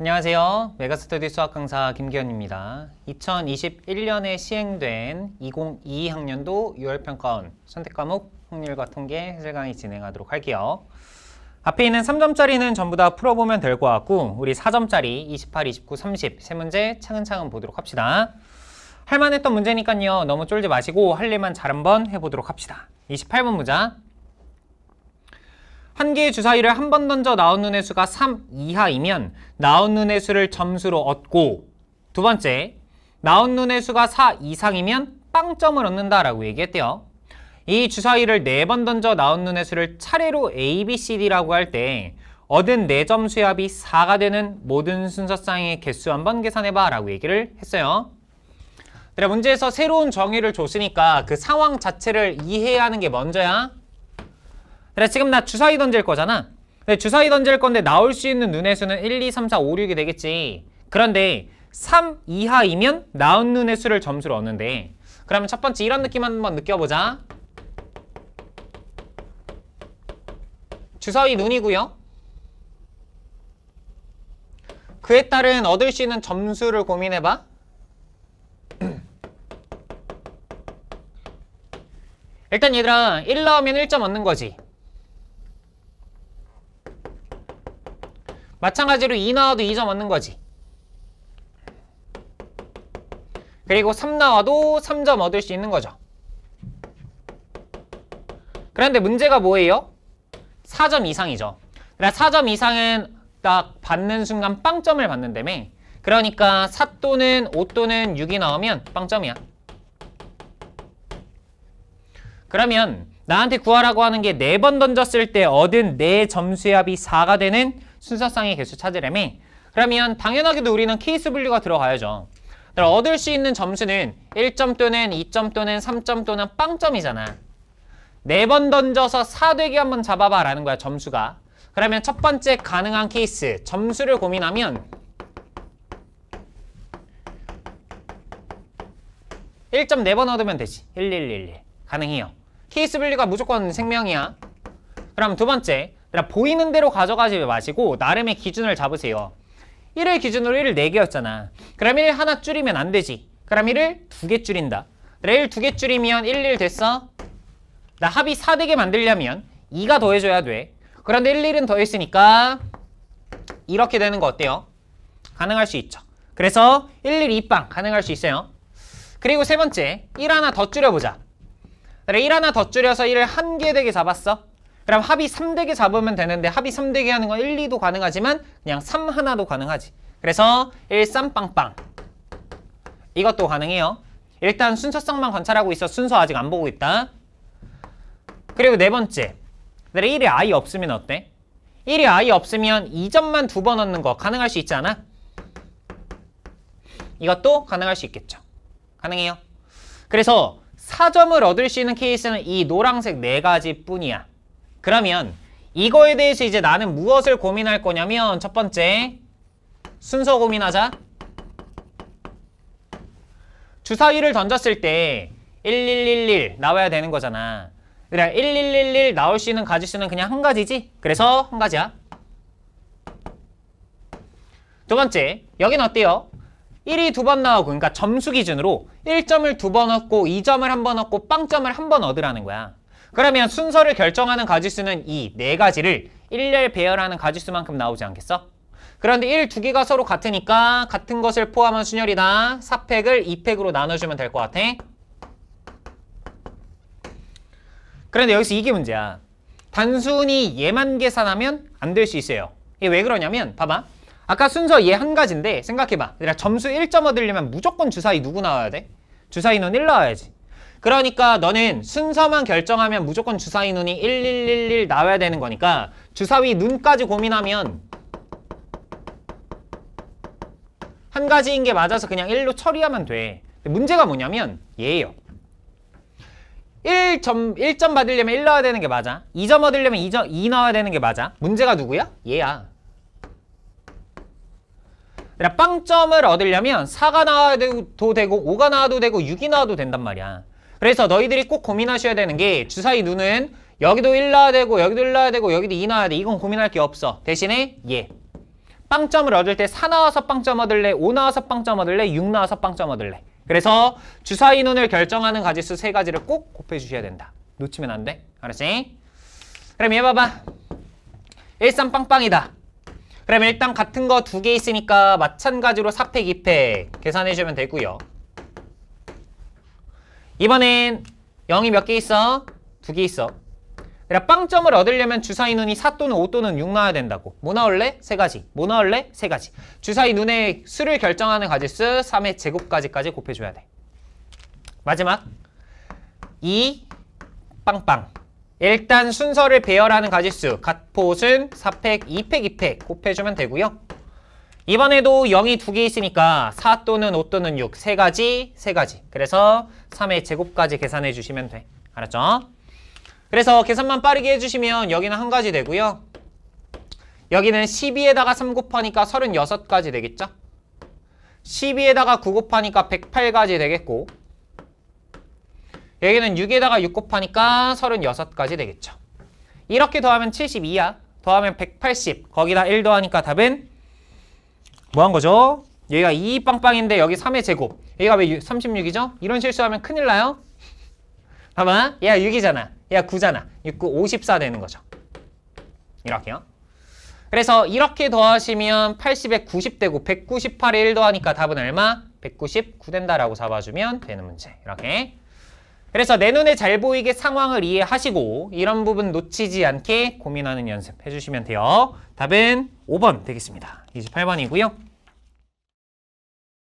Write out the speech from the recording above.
안녕하세요. 메가스터디 수학 강사 김기현입니다. 2021년에 시행된 2022학년도 6월 평가원 선택 과목 확률과 통계 해설 강의 진행하도록 할게요. 앞에 있는 3점짜리는 전부 다 풀어보면 될 것 같고 우리 4점짜리 28, 29, 30 세 문제 차근차근 보도록 합시다. 할만했던 문제니까요. 너무 쫄지 마시고 할 일만 잘 한번 해보도록 합시다. 28번 문자 한 개의 주사위를 한 번 던져 나온 눈의 수가 3 이하이면 나온 눈의 수를 점수로 얻고 두 번째, 나온 눈의 수가 4 이상이면 빵점을 얻는다라고 얘기했대요. 이 주사위를 네 번 던져 나온 눈의 수를 차례로 A, B, C, D라고 할 때 얻은 네점 수합이 4가 되는 모든 순서쌍의 개수 한번 계산해봐 라고 얘기를 했어요. 그래, 문제에서 새로운 정의를 줬으니까 그 상황 자체를 이해하는 게 먼저야. 그래 서 지금 나 주사위 던질 거잖아 근데 주사위 던질 건데 나올 수 있는 눈의 수는 1, 2, 3, 4, 5, 6이 되겠지 그런데 3 이하이면 나온 눈의 수를 점수를 얻는데 그러면 첫 번째 이런 느낌 한번 느껴보자 주사위 눈이고요 그에 따른 얻을 수 있는 점수를 고민해봐 일단 얘들아 1 나오면 1점 얻는 거지 마찬가지로 2 나와도 2점 얻는 거지. 그리고 3 나와도 3점 얻을 수 있는 거죠. 그런데 문제가 뭐예요? 4점 이상이죠. 4점 그러니까 이상은 딱 받는 순간 빵점을 받는다며. 그러니까 4 또는 5 또는 6이 나오면 빵점이야. 그러면 나한테 구하라고 하는 게 4번 던졌을 때 얻은 내 네 점수의 합이 4가 되는 순서상의 개수 찾으려면 그러면 당연하게도 우리는 케이스 분류가 들어가야죠. 그럼 얻을 수 있는 점수는 1점 또는 2점 또는 3점 또는 0점이잖아네 번 던져서 4되기 한번 잡아봐 라는 거야 점수가. 그러면 첫 번째 가능한 케이스 점수를 고민하면 1점 4번 얻으면 되지. 1111 가능해요. 케이스 분류가 무조건 생명이야. 그럼 두 번째 그러니까 보이는 대로 가져가지 마시고 나름의 기준을 잡으세요. 1을 기준으로 1을 4개였잖아. 그럼 1 하나 줄이면 안 되지. 그럼 1을 2개 줄인다. 그래 1두 개 줄이면 1, 1 됐어. 나 합이 4되게 만들려면 2가 더해줘야 돼. 그런데 1, 1은 더했으니까 이렇게 되는 거 어때요? 가능할 수 있죠. 그래서 1, 1, 2빵 가능할 수 있어요. 그리고 세 번째, 1 하나 더 줄여보자. 그래, 1 하나 더 줄여서 1을 1개 되게 잡았어. 그럼 합이 3대기 잡으면 되는데 합이 3대기 하는 건 1, 2도 가능하지만 그냥 3 하나도 가능하지. 그래서 1, 3, 빵빵. 이것도 가능해요. 일단 순서성만 관찰하고 있어. 순서 아직 안 보고 있다. 그리고 네 번째. 내가 1이 아예 없으면 어때? 1이 아예 없으면 2점만 두 번 얻는 거 가능할 수 있지 않아? 이것도 가능할 수 있겠죠. 가능해요. 그래서 4점을 얻을 수 있는 케이스는 이 노란색 4가지 뿐이야. 그러면 이거에 대해서 이제 나는 무엇을 고민할 거냐면 첫 번째 순서 고민하자 주사위를 던졌을 때 1111 나와야 되는 거잖아 그래 1111 나올 수 있는 가지수는 그냥 한 가지지 그래서 한 가지야 두 번째 여긴 어때요? 1이 두 번 나오고 그러니까 점수 기준으로 1점을 두 번 얻고 2점을 한 번 얻고 빵점을 한 번 얻으라는 거야 그러면 순서를 결정하는 가지수는 이 네 가지를 일렬 배열하는 가지수만큼 나오지 않겠어? 그런데 1, 2개가 서로 같으니까 같은 것을 포함한 순열이다. 4팩을 2팩으로 나눠주면 될 것 같아. 그런데 여기서 이게 문제야. 단순히 얘만 계산하면 안 될 수 있어요. 이게 왜 그러냐면 봐봐. 아까 순서 얘 한 가지인데 생각해봐. 점수 1점 얻으려면 무조건 주사위 누구 나와야 돼? 주사위 는1 나와야지. 그러니까 너는 순서만 결정하면 무조건 주사위 눈이 1111 나와야 되는 거니까 주사위 눈까지 고민하면 한 가지인 게 맞아서 그냥 1로 처리하면 돼. 문제가 뭐냐면 얘예요. 1점, 1점 받으려면 1 나와야 되는 게 맞아. 2점 얻으려면 2점, 2 나와야 되는 게 맞아. 문제가 누구야? 얘야. 그러니까 빵점을 얻으려면 4가 나와도 되고 5가 나와도 되고 6이 나와도 된단 말이야. 그래서 너희들이 꼭 고민하셔야 되는 게 주사위 눈은 여기도 1 나야 되고 여기도 1 나야 되고 여기도 2 나야 돼. 이건 고민할 게 없어. 대신에 예. 빵점을 얻을 때 4 나와서 빵점 얻을래? 5 나와서 빵점 얻을래? 6 나와서 빵점 얻을래? 그래서 주사위 눈을 결정하는 가지수 세 가지를 꼭 곱해주셔야 된다. 놓치면 안 돼. 알았지? 그럼 얘 봐봐. 일산 빵빵이다. 그럼 일단 같은 거 두 개 있으니까 마찬가지로 4팩, 2팩 계산해주면 되고요. 이번엔 0이 몇 개 있어? 두 개 있어. 그래, 빵점을 얻으려면 주사위 눈이 4 또는 5 또는 6 나와야 된다고. 뭐 나올래? 세 가지. 뭐 나올래? 세 가지. 주사위 눈의 수를 결정하는 가지수 3의 제곱까지까지 곱해줘야 돼. 마지막. 2, 빵빵. 일단 순서를 배열하는 가지수. 갓포순, 4팩, 2팩, 2팩 곱해주면 되고요. 이번에도 0이 두 개 있으니까 4 또는 5 또는 6, 세 가지, 세 가지. 그래서 3의 제곱까지 계산해 주시면 돼. 알았죠? 그래서 계산만 빠르게 해주시면 여기는 한 가지 되고요. 여기는 12에다가 3 곱하니까 36가지 되겠죠? 12에다가 9 곱하니까 108가지 되겠고 여기는 6에다가 6 곱하니까 36가지 되겠죠. 이렇게 더하면 72야. 더하면 180. 거기다 1 더하니까 답은 뭐한 거죠? 얘가 2 e 빵빵인데 여기 3의 제곱. 얘가 왜 36이죠? 이런 실수하면 큰일 나요? 봐봐. 얘가 6이잖아. 얘가 9잖아. 6, 9, 54 되는 거죠. 이렇게요. 그래서 이렇게 더하시면 80에 90 되고 198에 1 더하니까 답은 얼마? 199 된다라고 잡아주면 되는 문제. 이렇게. 그래서 내 눈에 잘 보이게 상황을 이해하시고 이런 부분 놓치지 않게 고민하는 연습 해주시면 돼요. 답은 5번 되겠습니다. 28번이고요.